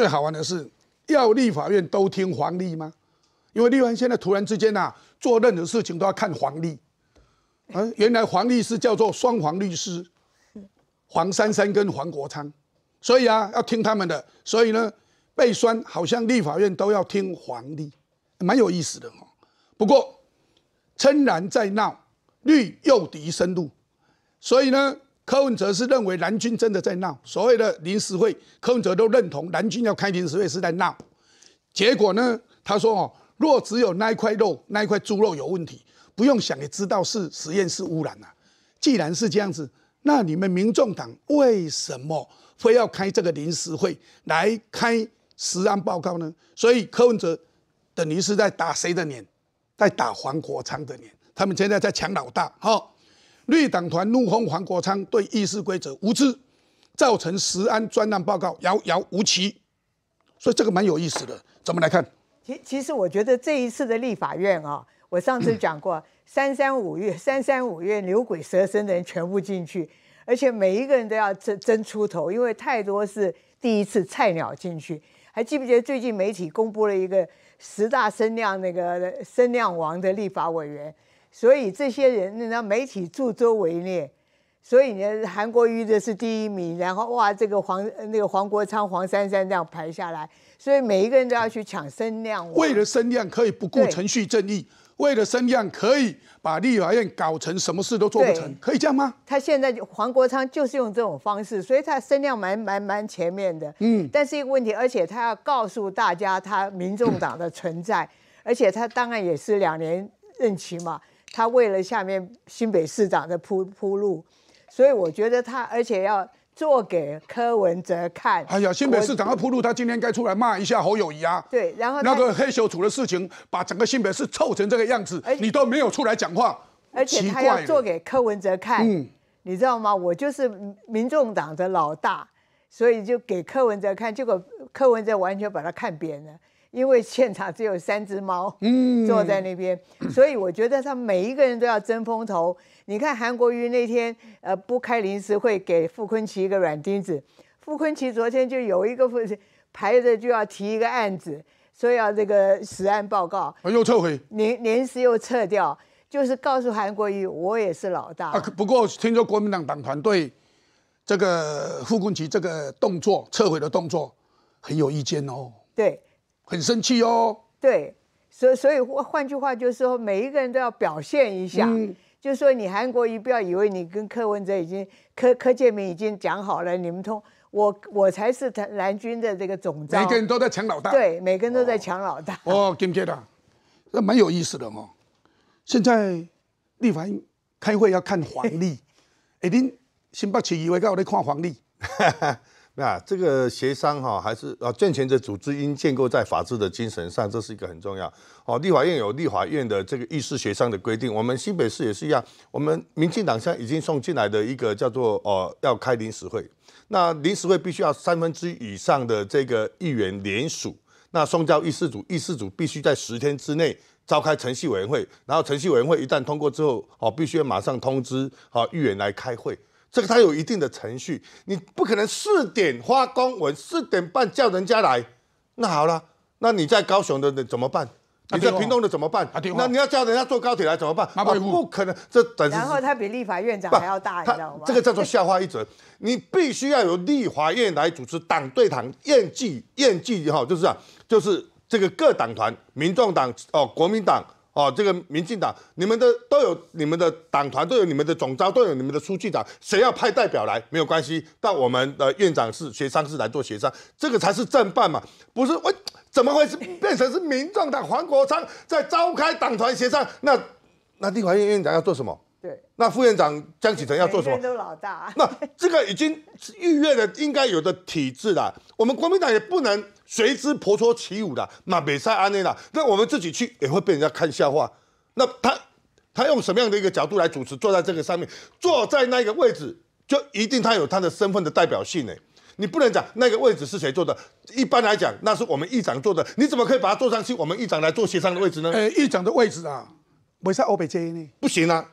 最好玩的是，要立法院都听黄历吗？因为立院现在突然之间呐，做任何事情都要看黄历。嗯，原来黄律师叫做双黄律师，黄珊珊跟黄国昌，所以啊，要听他们的。所以呢，被拴好像立法院都要听黄历，蛮有意思的哈。不过，称然在闹绿诱敌深入，所以呢。柯文哲是认为蓝军真的在闹所谓的临时会，柯文哲都认同蓝军要开临时会是在闹。结果呢，他说哦，若只有那一块肉、那一块猪肉有问题，不用想也知道是实验室污染了。既然是这样子，那你们民众党为什么非要开这个临时会来开实案报告呢？所以柯文哲等于是在打谁的脸？在打黄国昌的脸。他们现在在抢老大哈。绿党团怒轰黄国昌对议事规则无知，造成十案专案报告遥遥无期，所以这个蛮有意思的，怎么来看？其其实我觉得这一次的立法院啊，我上次讲过，三三五月，三三五月牛鬼蛇神的人全部进去，而且每一个人都要争争出头，因为太多是第一次菜鸟进去。还记不记得最近媒体公布了一个十大声量那个声量王的立法委员？所以这些人让媒体助纣为虐，所以呢，韩国瑜的是第一名，然后哇，这个黄那个黄国昌、黄珊珊这样排下来，所以每一个人都要去抢声量。为了声量，可以不顾程序正义；为了声量，可以把立法院搞成什么事都做不成，可以这样吗？他现在黄国昌就是用这种方式，所以他声量蛮蛮蛮前面的，嗯。但是一个问题，而且他要告诉大家他民众党的存在，而且他当然也是两年任期嘛。他为了下面新北市长的铺铺路，所以我觉得他，而且要做给柯文哲看。哎呀，新北市长要铺路，他今天该出来骂一下侯友谊啊！对，然后那个黑小组的事情，把整个新北市臭成这个样子，你都没有出来讲话，而且他要做给柯文哲看。嗯，你知道吗？我就是民众党的老大，所以就给柯文哲看，结果柯文哲完全把他看扁了。因为现场只有三只猫，嗯，坐在那边，所以我觉得他每一个人都要争风头。你看韩国瑜那天，呃，不开临时会，给傅昆奇一个软钉子。傅昆萁昨天就有一个排着就要提一个案子，说要这个实案报告，又撤回，临临时又撤掉，就是告诉韩国瑜，我也是老大。啊，不过听说国民党党团队这个傅昆奇这个动作撤回的动作很有意见哦。对。很生气哦，对，所以所以换换句话就是说，每一个人都要表现一下，就是说你韩国瑜不要以为你跟柯文哲已经柯柯建明已经讲好了，你们通我我才是蓝蓝军的这个总长，每个人都在抢老大，对，每个人都在抢老大。哦，今天啊，那蛮有意思的嘛。现在立法院开会要看黄历，哎，您新北市以为到在看黄历。那这个协商哈，还是啊，健全的组织应建构在法治的精神上，这是一个很重要。哦，立法院有立法院的这个议事协商的规定，我们新北市也是一样。我们民进党现在已经送进来的一个叫做哦，要开临时会。那临时会必须要三分之以上的这个议员联署。那送交议事组，议事组必须在十天之内召开程序委员会，然后程序委员会一旦通过之后，哦，必须马上通知啊，议员来开会。这个它有一定的程序，你不可能四点发公文，四点半叫人家来。那好了，那你在高雄的怎么办？你在屏东的怎么办？那你要叫人家坐高铁来怎么办？不可能，这等然后他比立法院长还要大，你知道吗？这个叫做校花一折，你必须要有立法院来主持党对党验计验计，哈，就是啊，就是这个各党团，民众党哦，国民党。哦，这个民进党，你们的都有，你们的党团都有，你们的总召都有，你们的书记长，谁要派代表来没有关系，到我们的院长室协商室来做协商，这个才是正办嘛，不是？喂，怎么回事？变成是民众党黄国昌在召开党团协商，那那立法院院长要做什么？对，那副院长江启臣要做什么？都老大。那这个已经预越了应该有的体制了，我们国民党也不能。谁之婆娑起舞的那美赛安内娜，那我们自己去也会被人家看笑话。那他他用什么样的一个角度来主持？坐在这个上面，坐在那个位置，就一定他有他的身份的代表性呢？你不能讲那个位置是谁坐的，一般来讲那是我们议长坐的。你怎么可以把他坐上去？我们议长来做协商的位置呢？哎，议长的位置啊，美赛欧北这一不行啊，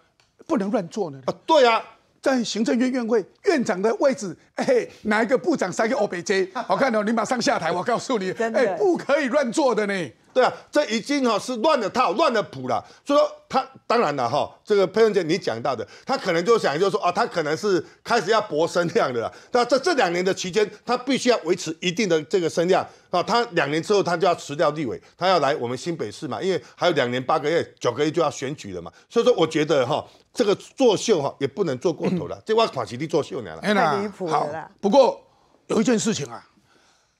不能乱坐呢。啊，对啊。在行政院院会院长的位置，哎，哪一个部长塞个欧北 J，好 看的哦，你马上下台，我告诉你，哎，不可以乱做的呢。对啊，这已经哈是乱了套、乱了谱了。所以说，他当然了哈，这个佩恩姐你讲到的，他可能就想就是说啊，他可能是开始要搏声量的了。那在这两年的期间，他必须要维持一定的这个声量啊。他两年之后，他就要辞掉立委，他要来我们新北市嘛，因为还有两年八个月、九个月就要选举了嘛。所以说，我觉得哈，这个作秀哈也不能做过头了，这挖垮其地作秀呢，了，太离谱了。不过有一件事情啊，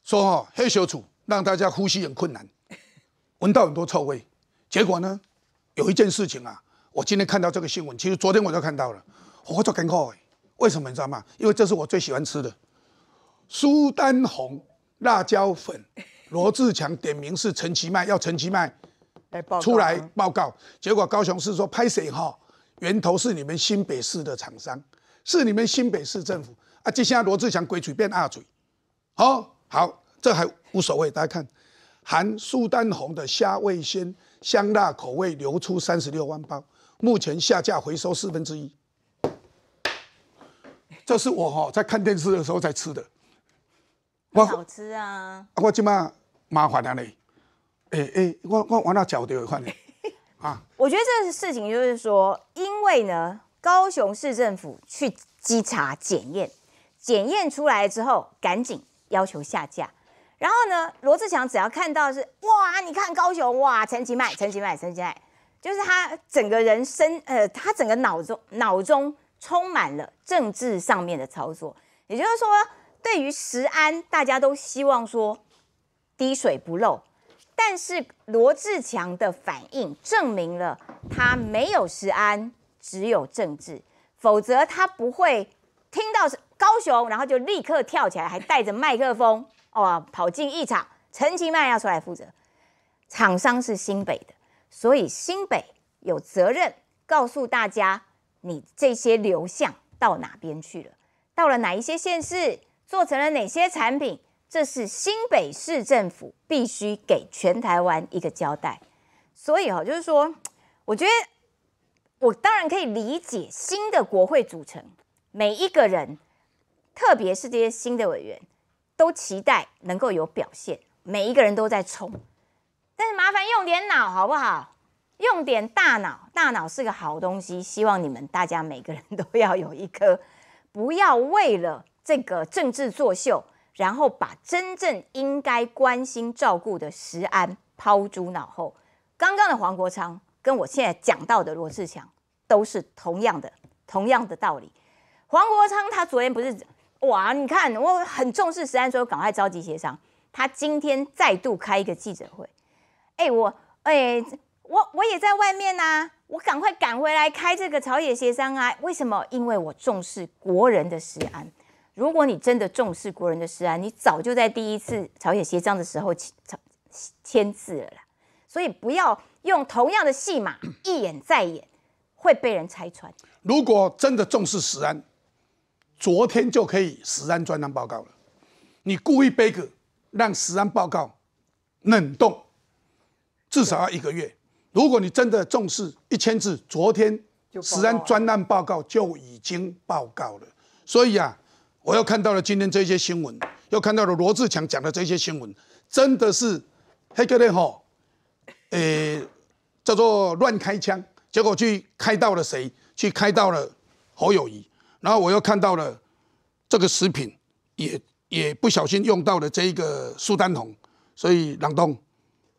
说哈黑小楚让大家呼吸很困难。闻到很多臭味，结果呢，有一件事情啊，我今天看到这个新闻，其实昨天我就看到了，我好作尴尬为什么你知道吗？因为这是我最喜欢吃的，苏丹红辣椒粉，罗志强点名是陈其迈要陈其迈出来报告，结果高雄市说拍谁哈，源头是你们新北市的厂商，是你们新北市政府啊，接下在罗志强鬼嘴变阿嘴，哦好，这还无所谓，大家看。含苏丹红的虾味鲜香辣口味流出三十六万包，目前下架回收四分之一。这是我哈在看电视的时候在吃的，我好吃啊！我今嘛麻烦啊嘞，哎哎，我我我那脚掉一嘞啊！我觉得这个事情就是说，因为呢，高雄市政府去稽查检验，检验出来之后，赶紧要求下架。然后呢？罗志祥只要看到是哇，你看高雄哇，陈吉迈，陈吉迈，陈吉迈，就是他整个人身呃，他整个脑中脑中充满了政治上面的操作。也就是说，对于石安，大家都希望说滴水不漏，但是罗志祥的反应证明了他没有石安，只有政治，否则他不会听到高雄，然后就立刻跳起来，还带着麦克风。哇！跑进一场，陈其迈要出来负责。厂商是新北的，所以新北有责任告诉大家，你这些流向到哪边去了，到了哪一些县市，做成了哪些产品，这是新北市政府必须给全台湾一个交代。所以哈，就是说，我觉得我当然可以理解新的国会组成，每一个人，特别是这些新的委员。都期待能够有表现，每一个人都在冲，但是麻烦用点脑好不好？用点大脑，大脑是个好东西。希望你们大家每个人都要有一颗，不要为了这个政治作秀，然后把真正应该关心照顾的石安抛诸脑后。刚刚的黄国昌跟我现在讲到的罗志祥都是同样的，同样的道理。黄国昌他昨天不是？哇！你看，我很重视石安，所以我赶快召集协商。他今天再度开一个记者会，哎，我，哎，我我也在外面呐，我赶快赶回来开这个朝野协商啊！为什么？因为我重视国人的石安。如果你真的重视国人的时安，你早就在第一次朝野协商的时候签签字了。所以不要用同样的戏码一演再演，会被人拆穿。如果真的重视石安。昨天就可以实案专案报告了，你故意背个让实案报告冷冻，至少要一个月。如果你真的重视，一千字，昨天实案专案报告就已经报告了。所以啊，我又看到了今天这些新闻，又看到了罗志强讲的这些新闻，真的是黑个脸吼，诶叫做乱开枪，结果去开到了谁？去开到了侯友谊。然后我又看到了这个食品，也也不小心用到了这一个苏丹红，所以朗东，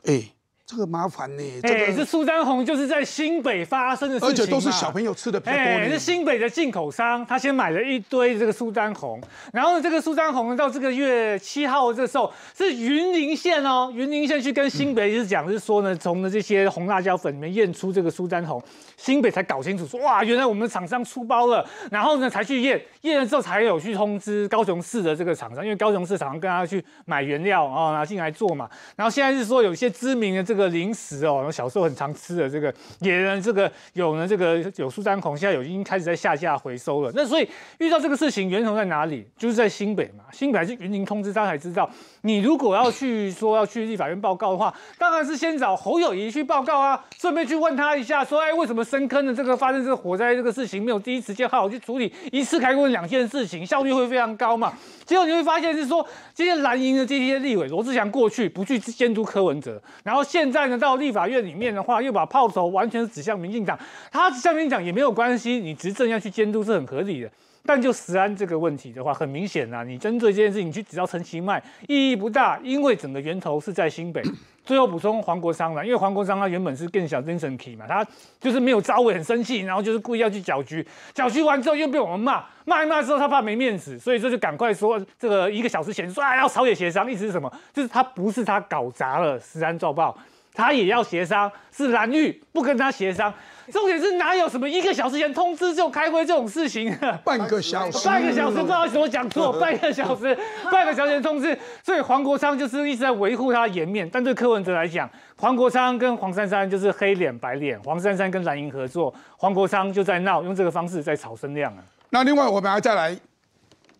哎。这个麻烦呢，这哎，是苏丹红就是在新北发生的事情，而且都是小朋友吃的比较多。哎，是新北的进口商，他先买了一堆这个苏丹红，然后这个苏丹红到这个月七号的时候，是云林县哦，云林县去跟新北是讲，是说呢，从的这些红辣椒粉里面验出这个苏丹红，新北才搞清楚说，哇，原来我们的厂商出包了，然后呢才去验，验了之后才有去通知高雄市的这个厂商，因为高雄市厂商跟他去买原料啊，拿进来做嘛，然后现在是说有些知名的这个。个零食哦，我小时候很常吃的这个，也呢这个有呢这个有苏丹孔，现在有已经开始在下架回收了。那所以遇到这个事情源头在哪里？就是在新北嘛，新北还是云林通知他才知道。你如果要去说要去立法院报告的话，当然是先找侯友谊去报告啊，顺便去问他一下，说哎为什么深坑的这个发生这个火灾这个事情没有第一时间好好去处理，一次开工两件事情效率会非常高嘛？结果你会发现是说这些蓝营的这些立委罗志祥过去不去监督柯文哲，然后现现在呢，到立法院里面的话，又把炮头完全指向民进党。他指向民进党也没有关系，你执政要去监督是很合理的。但就石安这个问题的话，很明显呐，你针对这件事，你去指到陈其迈，意义不大，因为整个源头是在新北。最后补充黄国昌啦，因为黄国昌他原本是更小精神体 n y 嘛，他就是没有招位，很生气，然后就是故意要去搅局。搅局完之后又被我们骂，骂一骂之后他怕没面子，所以说就赶快说这个一个小时前说啊要朝野协商，意思是什么？就是他不是他搞砸了石安造报。他也要协商，是蓝玉不跟他协商。重点是哪有什么一个小时前通知就开会这种事情？半个小时，半个小时不好意思，我讲错，半个小时，半个小时前通知。所以黄国昌就是一直在维护他的颜面，但对柯文哲来讲，黄国昌跟黄珊珊就是黑脸白脸，黄珊珊跟蓝营合作，黄国昌就在闹，用这个方式在吵声量啊。那另外我们还再来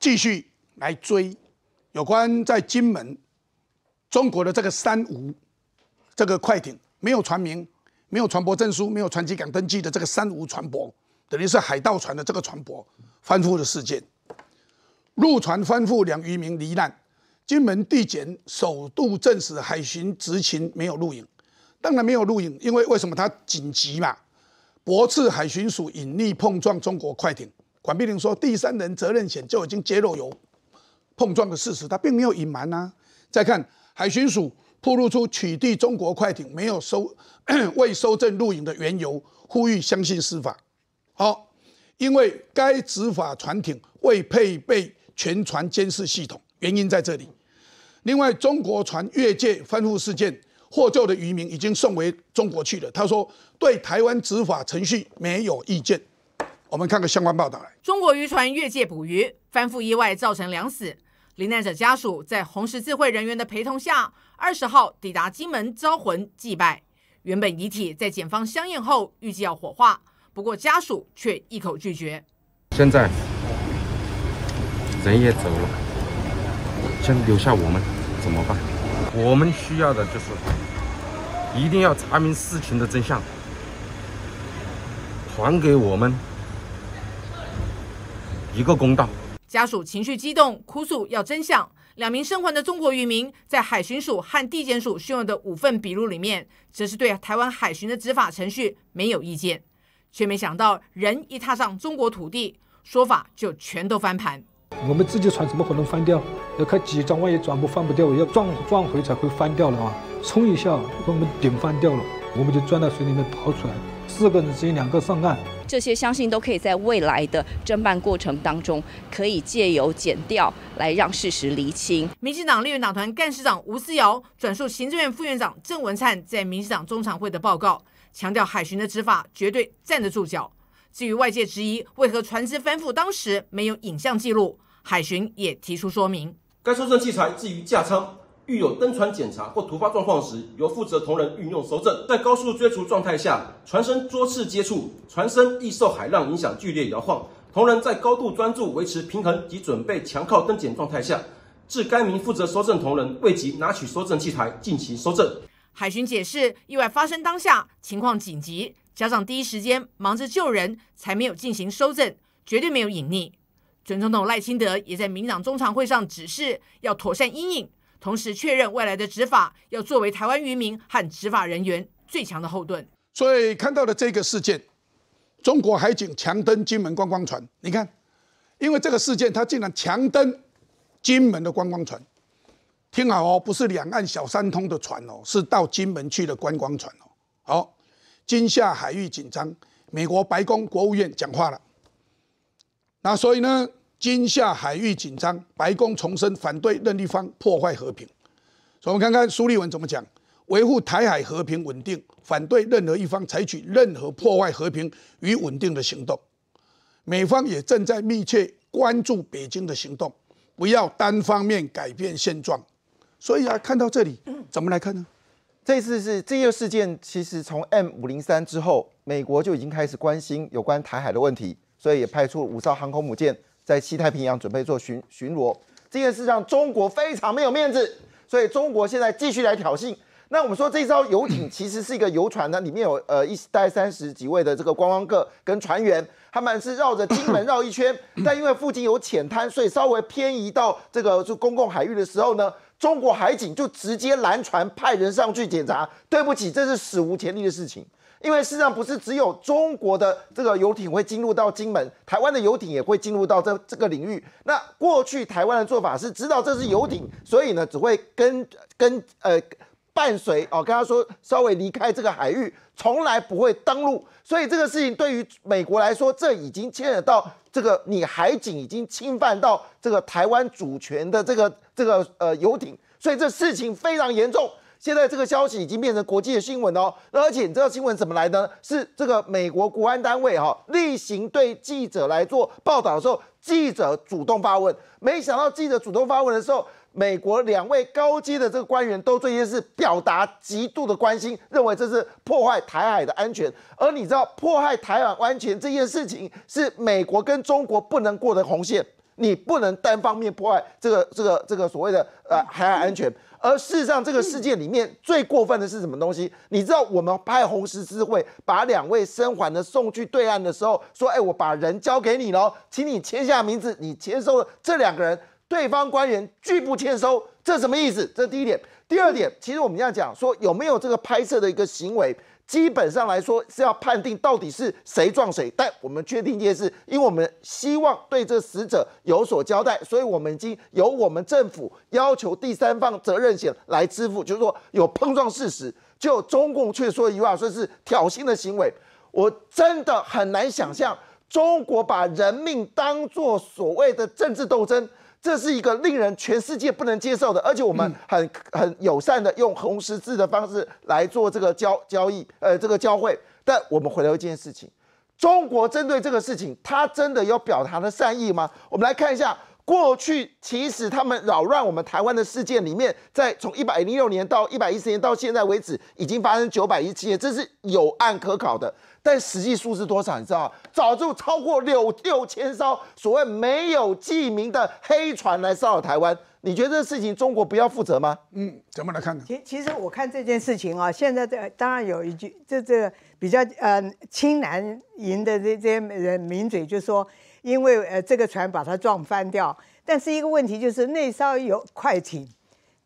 继续来追有关在金门中国的这个三无。这个快艇没有船名、没有船舶证书、没有船籍港登记的这个三无船舶，等于是海盗船的这个船舶翻覆的事件。陆船翻覆，两渔民罹难。金门地检首度证实海巡执勤没有录影，当然没有录影，因为为什么他紧急嘛？驳斥海巡署隐匿碰撞中国快艇，管碧玲说第三人责任险就已经揭露有碰撞的事实，他并没有隐瞒啊。再看海巡署。曝露出取缔中国快艇没有收 未收证录影的缘由，呼吁相信司法。好，因为该执法船艇未配备全船监视系统，原因在这里。另外，中国船越界翻覆事件获救的渔民已经送回中国去了。他说对台湾执法程序没有意见。我们看个相关报道来：中国渔船越界捕鱼翻覆意外造成两死，罹难者家属在红十字会人员的陪同下。二十号抵达金门招魂祭拜，原本遗体在检方香验后预计要火化，不过家属却一口拒绝。现在人也走了，先留下我们怎么办？我们需要的就是一定要查明事情的真相，还给我们一个公道。家属情绪激动，哭诉要真相。两名生还的中国渔民在海巡署和地检署询问的五份笔录里面，则是对台湾海巡的执法程序没有意见，却没想到人一踏上中国土地，说法就全都翻盘。我们自己船怎么可能翻掉？要开几张，万一转不翻不掉，要撞撞回才会翻掉了啊！冲一下，把我们顶翻掉了，我们就钻到水里面跑出来。四个人只有两个上岸，这些相信都可以在未来的侦办过程当中，可以借由剪掉来让事实厘清。民进党立院党团干事长吴思瑶转述行政院副院长郑文灿在民进党中常会的报告，强调海巡的执法绝对站得住脚。至于外界质疑为何船只翻覆当时没有影像记录，海巡也提出说明，该收讯器材置于驾舱。遇有登船检查或突发状况时，由负责同仁运用搜证。在高速追逐状态下，船身多次接触，船身易受海浪影响剧烈摇晃，同仁在高度专注维持平衡及准备强靠登检状态下，致该名负责搜证同仁未及拿取搜证器材进行搜证。海巡解释意外发生当下情况紧急，家长第一时间忙着救人，才没有进行搜证，绝对没有隐匿。准总统赖清德也在民党中常会上指示要妥善阴影。同时确认，未来的执法要作为台湾渔民和执法人员最强的后盾。所以看到的这个事件，中国海警强登金门观光船，你看，因为这个事件，他竟然强登金门的观光船。听好哦，不是两岸小三通的船哦，是到金门去的观光船哦。好，今夏海域紧张，美国白宫国务院讲话了。那所以呢？今夏海域紧张，白宫重申反对任立方破坏和平。所以，我们看看苏立文怎么讲：维护台海和平稳定，反对任何一方采取任何破坏和平与稳定的行动。美方也正在密切关注北京的行动，不要单方面改变现状。所以啊，看到这里怎么来看呢？这次是这个事件，其实从 M 五零三之后，美国就已经开始关心有关台海的问题，所以也派出五艘航空母舰。在西太平洋准备做巡巡逻，这件事让中国非常没有面子，所以中国现在继续来挑衅。那我们说这艘游艇其实是一个游船，它里面有呃一带三十几位的这个观光客跟船员，他们是绕着金门绕一圈，但因为附近有浅滩，所以稍微偏移到这个就公共海域的时候呢，中国海警就直接拦船，派人上去检查。对不起，这是史无前例的事情。因为事实上不是只有中国的这个游艇会进入到金门，台湾的游艇也会进入到这这个领域。那过去台湾的做法是知道这是游艇，所以呢只会跟跟呃伴随哦跟他说稍微离开这个海域，从来不会登陆。所以这个事情对于美国来说，这已经牵扯到这个你海警已经侵犯到这个台湾主权的这个这个呃游艇，所以这事情非常严重。现在这个消息已经变成国际的新闻哦，而且你知道新闻怎么来呢？是这个美国国安单位哈例行对记者来做报道的时候，记者主动发问，没想到记者主动发问的时候，美国两位高阶的这个官员都这件事表达极度的关心，认为这是破坏台海的安全。而你知道，破坏台湾安全这件事情是美国跟中国不能过的红线。你不能单方面破坏这个这个这个所谓的呃海岸安全，而事实上这个世界里面最过分的是什么东西？你知道我们派红十字会把两位生还的送去对岸的时候，说哎我把人交给你喽，请你签下名字，你签收了这两个人，对方官员拒不签收，这什么意思？这是第一点。第二点，其实我们要讲说有没有这个拍摄的一个行为。基本上来说是要判定到底是谁撞谁，但我们确定一件事，因为我们希望对这死者有所交代，所以我们已经由我们政府要求第三方责任险来支付，就是说有碰撞事实，就中共却说一句话，说是挑衅的行为，我真的很难想象中国把人命当作所谓的政治斗争。这是一个令人全世界不能接受的，而且我们很很友善的用红十字的方式来做这个交交易，呃，这个交会。但我们回头一件事情，中国针对这个事情，他真的有表达的善意吗？我们来看一下。过去其实他们扰乱我们台湾的事件里面，在从一百零六年到一百一十年到现在为止，已经发生九百一七件，这是有案可考的。但实际数是多少？你知道吗？早就超过六六千艘所谓没有记名的黑船来骚扰台湾。你觉得这事情中国不要负责吗？嗯，怎们来看呢？其其实我看这件事情啊，现在这当然有一句，这这比较呃，青蓝营的这这些人名嘴就说。因为呃，这个船把它撞翻掉。但是一个问题就是，那稍有快艇。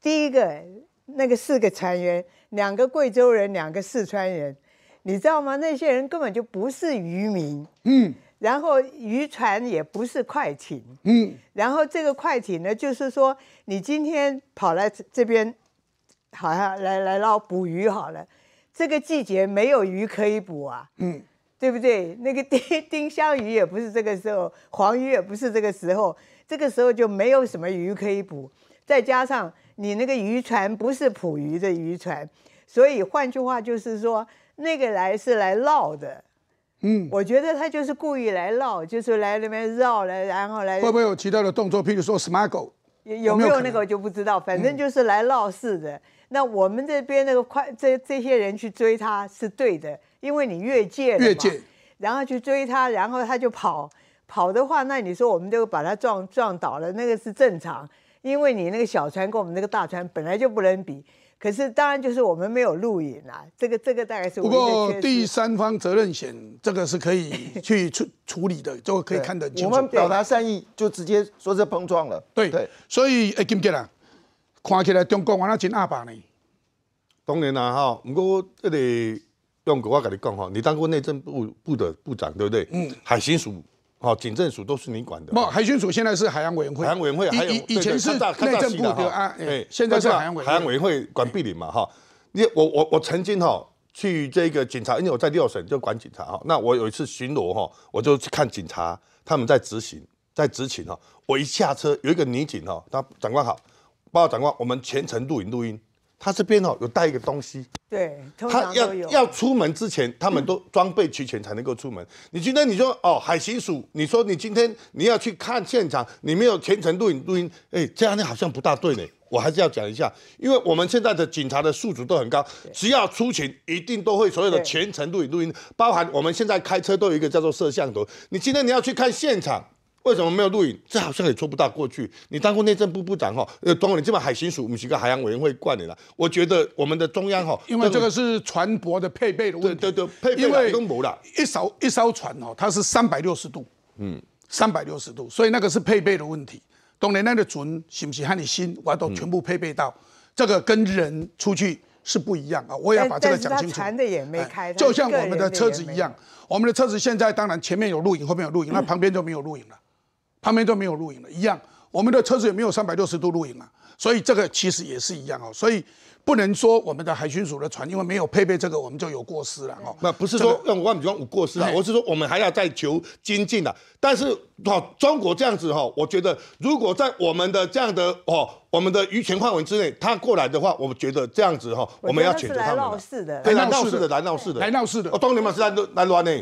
第一个，那个四个船员，两个贵州人，两个四川人，你知道吗？那些人根本就不是渔民。嗯。然后渔船也不是快艇。嗯。然后这个快艇呢，就是说，你今天跑来这边，好像来来捞捕鱼好了。这个季节没有鱼可以捕啊。嗯。对不对？那个丁 丁香鱼也不是这个时候，黄鱼也不是这个时候，这个时候就没有什么鱼可以捕。再加上你那个渔船不是捕鱼的渔船，所以换句话就是说，那个来是来闹的。嗯，我觉得他就是故意来闹，就是来那边绕来，然后来会不会有其他的动作？譬如说 smuggle，有没有那个我就不知道。反正就是来闹事的。那我们这边那个快，这这些人去追他是对的。因为你越界了界，然后去追他，然后他就跑跑的话，那你说我们就把他撞撞倒了，那个是正常。因为你那个小船跟我们那个大船本来就不能比，可是当然就是我们没有录影啊，这个这个大概是。不过第三方责任险这个是可以去处 处理的，就可以看得清。我们表达善意，就直接说是碰撞了。对对，所以哎金 i m 看起来中国人了真阿爸呢。当然啦哈，不过这个。用国话跟你讲哈，你当过内政部部的部长对不对？嗯，海巡署、哈，警政署都是你管的。不，海巡署现在是海洋委员会，海洋委员会还有以前是内政部的啊，哎，现在是海洋委。海洋委员会管碧岭嘛哈，你我我我曾经哈去这个警察，因为我在六省就管警察哈。那我有一次巡逻哈，我就去看警察他们在执行，在执勤哈。我一下车，有一个女警哈，她长官好，报告长官，我们全程录音录音。他这边哦，有带一个东西，对他要要出门之前，他们都装备齐全才能够出门。你今天你说哦，海巡署，你说你今天你要去看现场，你没有全程录音录音，哎，这样子好像不大对呢。我还是要讲一下，因为我们现在的警察的素质都很高，只要出勤一定都会所有的全程录音录音，包含我们现在开车都有一个叫做摄像头。你今天你要去看现场。为什么没有录影？这好像也说不大过去。你当过内政部部长哈，呃，包括你这把海巡署、我们几个海洋委员会惯你了。我觉得我们的中央哈，因为这个是船舶的配备的问题，对都配备到。一艘一艘船哦，它是三百六十度，嗯，三百六十度，所以那个是配备的问题。董连那的准行不行和你心，我都全部配备到。这个跟人出去是不一样啊，我也要把这个讲清楚。就像我们的车子一样，我们的车子现在当然前面有录影，后面有录影，那 旁边就没有录影了。旁边都没有录影的一样，我们的车子也没有三百六十度录影啊，所以这个其实也是一样哦，所以不能说我们的海巡署的船因为没有配备这个，我们就有过失了哦。那不是说用万比光五过失，啊，我是说我们还要再求精进的。但是好，中国这样子哈，我觉得如果在我们的这样的哦，我们的渔权范围之内，他过来的话，我们觉得这样子哈，我们要谴责他们。来闹事的，来闹事的，来闹事的，来闹事的。哦，当年嘛是来来乱的。